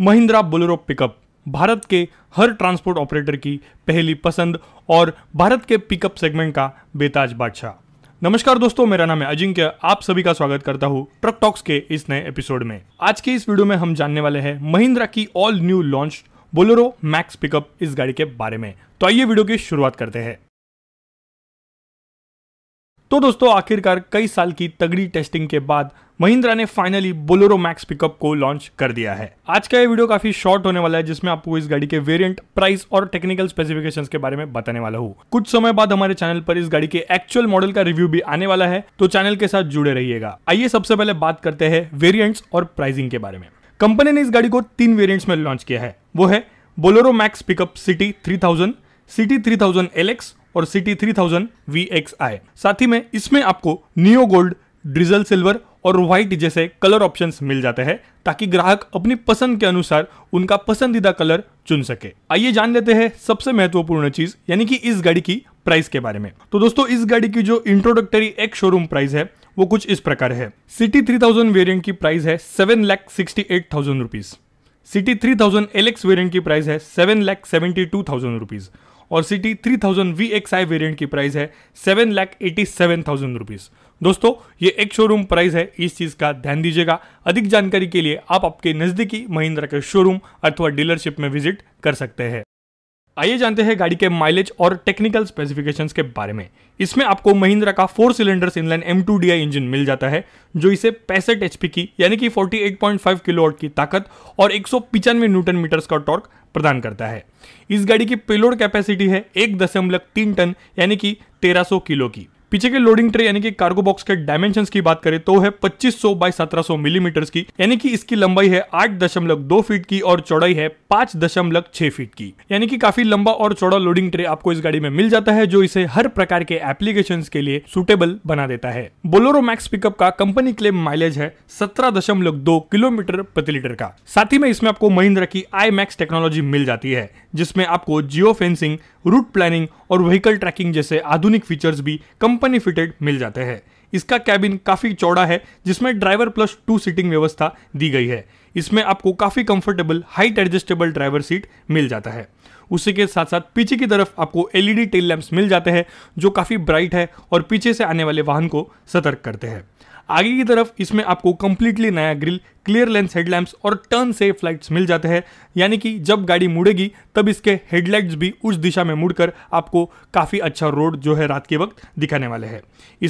Mahindra Bolero pickup Bharat के हर transport operator की पहली पसंद और भारत के पिकअप सेगमेंट का बेताज बादशाह नमस्कार दोस्तों मेरा नाम है अजिंक्य आप सभी का स्वागत करता हूँ ट्रक टॉक्स के इस नए एपिसोड में आज के इस वीडियो में हम जानने वाले हैं महिंद्रा की all new launch Bolero Maxx pickup इस गाड़ी के बारे में तो आइए वीडियो की शुरुआत करते हैं तो दोस्तों आखिरकार कई साल की तगड़ी टेस्टिंग के बाद महिंद्रा ने फाइनली बोलोरो मैक्स पिकअप को लॉन्च कर दिया है आज का ये वीडियो काफी शॉर्ट होने वाला है जिसमें आपको इस गाड़ी के वेरिएंट, प्राइस और टेक्निकल स्पेसिफिकेशंस के बारे में बताने वाला हूँ कुछ समय बाद हमारे चैनल पर इस गाड़ी के एक्चुअल मॉडल का रिव्यू भी आने वाला है तो चैनल के साथ जुड़े रहिएगा आइए सबसे पहले बात करते हैं वेरियंट्स और प्राइसिंग के बारे में कंपनी ने इस गाड़ी को तीन वेरियंट्स में लॉन्च किया है वो है Bolero Maxx pickup city three city three thousand और C T three thousand V X I साथ ही में इसमें आपको नियो गोल्ड ड्रिजल सिल्वर और व्हाइट जैसे कलर ऑप्शन मिल जाते हैं ताकि ग्राहक अपनी पसंद के अनुसार उनका पसंदीदा कलर चुन सके आइए जान लेते हैं सबसे महत्वपूर्ण चीज यानी कि इस गाड़ी की प्राइस के बारे में तो दोस्तों इस गाड़ी की जो इंट्रोडक्टरी एक शोरूम प्राइस है वो कुछ इस प्रकार है सिटी थ्री थाउजेंड वेरियंट की प्राइस है seven lakh sixty eight thousand rupees city three thousand L X variant की प्राइस है seven lakh seventy two thousand rupees और city three thousand V X I variant की प्राइस है seven lakh eighty seven thousand rupees दोस्तों ये एक शोरूम प्राइस है इस चीज़ का ध्यान दीजिएगा अधिक जानकारी के लिए आप आपके नज़दीकी महिंद्रा के शोरूम अथवा डीलरशिप में विजिट कर सकते हैं आइए जानते हैं गाड़ी के माइलेज और टेक्निकल स्पेसिफिकेशंस के बारे में इसमें आपको महिंद्रा का four cylinder inline M two D I engine मिल जाता है जो इसे पैंसठ एचपी की यानी कि 48.5 किलोवाट की ताकत और एक सौ पिचानवे न्यूटन मीटर्स का टॉर्क प्रदान करता है इस गाड़ी की पेलोड कैपेसिटी है एक दशमलव तीन टन यानी कि सौ किलो की पीछे के लोडिंग ट्रे यानी कि कार्गो बॉक्स के डायमेंशन की बात करें तो है 2500 सत्रह सौ मिलीमीटर की यानी कि इसकी लंबाई है आठ दशमलव दो फीट की और चौड़ाई है पांच दशमलव छह फीट की यानी कि काफी लंबा और चौड़ा लोडिंग ट्रे आपको इस गाड़ी में मिल जाता है जो इसे हर प्रकार के एप्लीकेशन के लिए सुटेबल बना देता है बोलोरो मैक्स पिकअप का कंपनी क्लेम माइलेज है सत्रह किलोमीटर प्रति लीटर का साथ ही में इसमें आपको महिंद्रा की आई मैक्स टेक्नोलॉजी मिल जाती है जिसमें आपको जियो फेंसिंग रूट प्लानिंग और व्हीकल ट्रैकिंग जैसे आधुनिक फीचर्स भी कंपनी फिटेड मिल जाते हैं इसका कैबिन काफ़ी चौड़ा है जिसमें ड्राइवर प्लस टू सीटिंग व्यवस्था दी गई है इसमें आपको काफ़ी comfortable height adjustable driver seat मिल जाता है उसी के साथ साथ पीछे की तरफ आपको एलईडी टेल लैंप्स मिल जाते हैं जो काफ़ी ब्राइट है और पीछे से आने वाले वाहन को सतर्क करते हैं आगे की तरफ इसमें आपको कम्प्लीटली नया ग्रिल क्लियर लेंस हेडलैम्प्स और टर्न सेफ लाइट्स मिल जाते हैं यानी कि जब गाड़ी मुड़ेगी तब इसके हेडलाइट्स भी उस दिशा में मुड़कर आपको काफ़ी अच्छा रोड जो है रात के वक्त दिखाने वाले हैं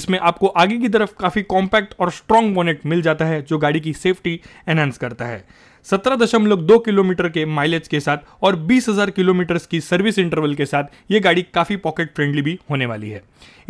इसमें आपको आगे की तरफ काफ़ी कॉम्पैक्ट और स्ट्रॉन्ग बोनेट मिल जाता है जो गाड़ी की सेफ्टी एनहेंस करता है है दो किलोमीटर के माइलेज के साथ और बीस हजार किलोमीटर की सर्विस इंटरवल के साथ ये गाड़ी काफ़ी पॉकेट फ्रेंडली भी होने वाली है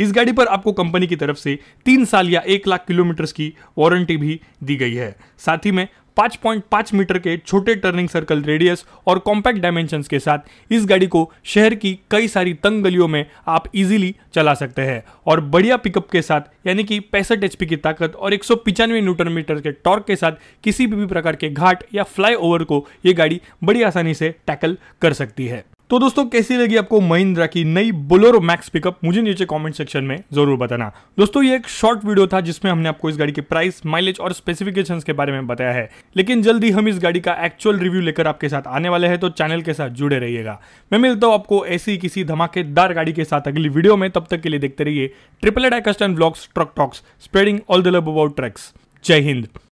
इस गाड़ी पर आपको कंपनी की तरफ से तीन साल या एक लाख किलोमीटर की वारंटी भी दी गई है साथ ही में 5.5 मीटर के छोटे टर्निंग सर्कल रेडियस और कॉम्पैक्ट डायमेंशन के साथ इस गाड़ी को शहर की कई सारी तंग गलियों में आप इजीली चला सकते हैं और बढ़िया पिकअप के साथ यानी कि पैंसठ एच की ताकत और एक न्यूटन मीटर के टॉर्क के साथ किसी भी, भी प्रकार के घाट या फ्लाईओवर को ये गाड़ी बड़ी आसानी से टैकल कर सकती है तो दोस्तों कैसी लगी आपको महिंद्रा की नई बोलोरो मैक्स पिकअप मुझे नीचे कमेंट सेक्शन में जरूर बताना दोस्तों ये एक शॉर्ट वीडियो था जिसमें हमने आपको इस गाड़ी के प्राइस माइलेज और स्पेसिफिकेशंस के बारे में बताया है लेकिन जल्दी हम इस गाड़ी का एक्चुअल रिव्यू लेकर आपके साथ आने वाले हैं तो चैनल के साथ जुड़े रहिएगा मैं मिलता हूँ आपको ऐसी किसी धमाकेदार गाड़ी के साथ अगली वीडियो में तब तक के लिए देखते रहिए triple ad custom blogs truck talks spreading all the love about tracks जय हिंद